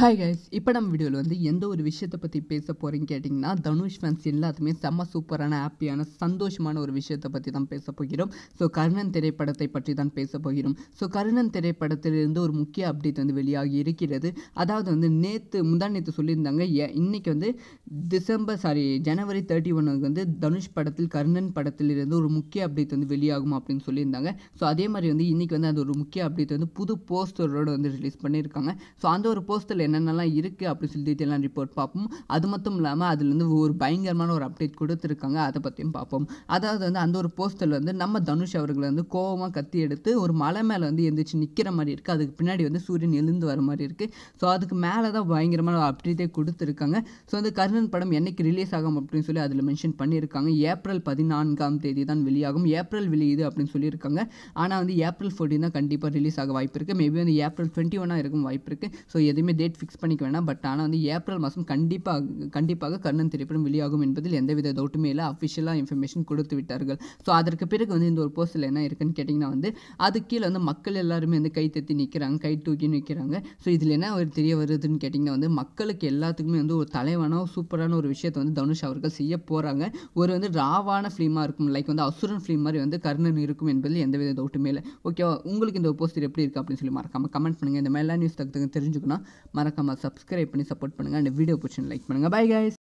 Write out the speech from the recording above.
hi guys இப்போ நம்ம வீடியோவில் வந்து எந்த ஒரு விஷயத்தை பற்றி பேச போகிறீங்க கேட்டிங்கன்னா தனுஷ் ஃபேன்ஸ் எல்லாத்துமே செம்ம சூப்பரான ஹாப்பியான சந்தோஷமான ஒரு விஷயத்தை பற்றி தான் பேச போகிறோம் ஸோ கர்ணன் திரைப்படத்தை பற்றி தான் பேச போகிறோம் ஸோ கர்ணன் திரைப்படத்திலிருந்து ஒரு முக்கிய அப்டேட் வந்து வெளியாகி இருக்கிறது அதாவது வந்து நேற்று முந்தா நேற்று சொல்லியிருந்தாங்க இன்றைக்கி வந்து டிசம்பர் சாரி ஜனவரி தேர்ட்டி ஒன்னுக்கு வந்து தனுஷ் படத்தில் கர்ணன் படத்திலிருந்து ஒரு முக்கிய அப்டேட் வந்து வெளியாகும் அப்படின்னு சொல்லியிருந்தாங்க ஸோ அதே மாதிரி வந்து இன்றைக்கி வந்து அது ஒரு முக்கிய அப்டேட் வந்து புது போஸ்டரோடு வந்து ரிலீஸ் பண்ணியிருக்காங்க ஸோ அந்த ஒரு போஸ்டரில் என்னென்னலாம் இருக்குது அப்படின்னு சொல்லி டீட்டெயிலான ரிப்போர்ட் பார்ப்போம் அது மட்டும் இல்லாமல் அதுலேருந்து ஒரு பயங்கரமான ஒரு அப்டேட் கொடுத்துருக்காங்க அதை பற்றியும் பார்ப்போம் அதாவது வந்து அந்த ஒரு போஸ்டரில் வந்து நம்ம தனுஷ் அவர்களை வந்து கோபமாக கத்தி எடுத்து ஒரு மலை மேலே வந்து எந்திரிச்சு நிற்கிற மாதிரி இருக்குது அதுக்கு பின்னாடி வந்து சூரியன் எழுந்து வர மாதிரி இருக்குது ஸோ அதுக்கு மேலே தான் பயங்கரமான ஒரு அப்டேட்டே கொடுத்துருக்காங்க ஸோ வந்து கர்ணன் படம் என்னைக்கு ரிலீஸ் ஆகும் அப்படின்னு சொல்லி அதில் மென்ஷன் பண்ணியிருக்காங்க ஏப்ரல் பதினான்காம் தேதி தான் வெளியாகும் ஏப்ரல் வெளியுது அப்படின்னு சொல்லியிருக்காங்க ஆனால் வந்து ஏப்ரல் ஃபோர்டீன் தான் கண்டிப்பாக ரிலீஸ் ஆக வாய்ப்பு இருக்குது மேபி வந்து ஏப்ரல் டுவெண்ட்டி ஒன்னாக இருக்கும் வாய்ப்பு இருக்குது ஸோ எதுவுமே டேட் ஃபிக்ஸ் பண்ணிக்க வேணாம் பட் ஆனால் வந்து ஏப்ரல் மாதம் கண்டிப்பாக கண்டிப்பாக கர்ணன் திரைப்படம் வெளியாகும் என்பதில் எந்தவித டவுட்டுமே இல்லை அஃபிஷியலாக இன்ஃபர்மேஷன் கொடுத்து விட்டார்கள் ஸோ அதற்கு பிறகு வந்து இந்த ஒரு போஸ்ட்டில் என்ன இருக்குன்னு கேட்டிங்கன்னா வந்து அது கீழே வந்து மக்கள் எல்லாருமே வந்து கை தத்தி நிற்கிறாங்க கை தூக்கி நிற்கிறாங்க ஸோ இதில் என்ன ஒரு தெரிய வருதுன்னு கேட்டிங்கன்னா வந்து மக்களுக்கு எல்லாத்துக்குமே வந்து ஒரு தலைவனோ சூப்பரான ஒரு விஷயத்தை வந்து தனுஷ் அவர்கள் செய்ய போகிறாங்க ஒரு வந்து ராவான ஃபிலிமாக இருக்கும் லைக் வந்து அசுரன் ஃபிலிம் மாதிரி வந்து கர்ணன் இருக்கும் என்பதில் எந்தவித டவுட்டுமே இல்லை ஓகேவா உங்களுக்கு இந்த போஸ்டர் எப்படி இருக்குது அப்படின்னு சொல்லி மறக்காமல் கமெண்ட் பண்ணுங்கள் இந்த மாதிரிலாம் நியூஸ் தகுந்த தெரிஞ்சுக்கணும் மறக்காமல் சப்ஸ்கிரைப் பண்ணி சப்போர்ட் பண்ணுங்கள் அண்ட் வீடியோ பிடிச்சி லைக் பண்ணுங்கள் பை கைஸ்